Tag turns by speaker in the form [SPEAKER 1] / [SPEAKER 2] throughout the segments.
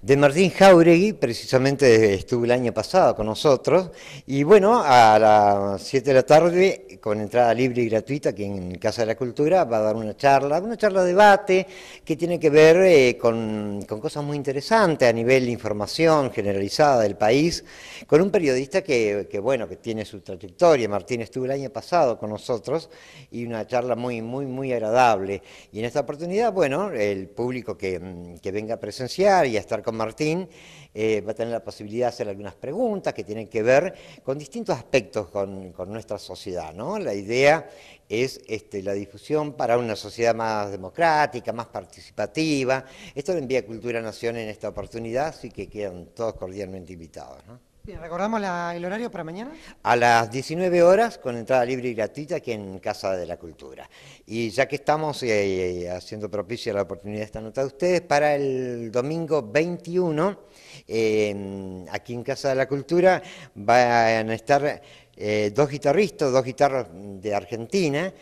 [SPEAKER 1] de Martín Jauregui, precisamente estuvo el año pasado con nosotros, y bueno, a las 7 de la tarde, con entrada libre y gratuita, aquí en Casa de la Cultura, va a dar una charla, una charla de debate que tiene que ver eh, con, cosas muy interesantes a nivel de información generalizada del país, con un periodista que, bueno, que tiene su trayectoria, Martín estuvo el año pasado con nosotros, y una charla muy, muy, muy agradable. Y en esta oportunidad, bueno, el público que, que venga a presenciar y a estar Martín, eh, va a tener la posibilidad de hacer algunas preguntas que tienen que ver con distintos aspectos con, nuestra sociedad. ¿no? La idea es este, la difusión para una sociedad más democrática, más participativa. Esto lo envía Cultura Nación en esta oportunidad, así que quedan todos cordialmente invitados. ¿no?
[SPEAKER 2] ¿recordamos el horario para mañana?
[SPEAKER 1] A las 19 horas, con entrada libre y gratuita aquí en Casa de la Cultura. Y ya que estamos eh, eh, haciendo propicia la oportunidad de esta nota de ustedes, para el domingo 21, em, aquí en Casa de la Cultura, van a estar eh, dos guitarristas, dos guitarras de Argentina,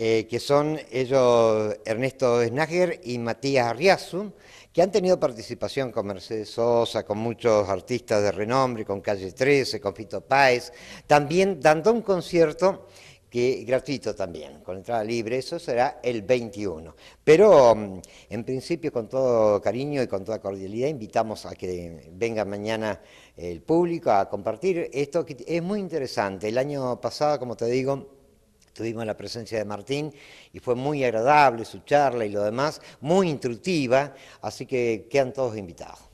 [SPEAKER 1] eh, que son ellos Ernesto Snager y Matías Arriazu, que han tenido participación con Mercedes Sosa, con muchos artistas de renombre, con Calle 13, con Fito Páez, también dando un concierto que gratuito también, con entrada libre, eso será el 21. Pero mm, en principio con todo cariño y con toda cordialidad invitamos a que venga mañana el público a compartir esto que es muy interesante. El año pasado, como te digo, en la presencia de Martín y fue muy agradable su charla y lo demás, muy instructiva, así que quedan todos invitados.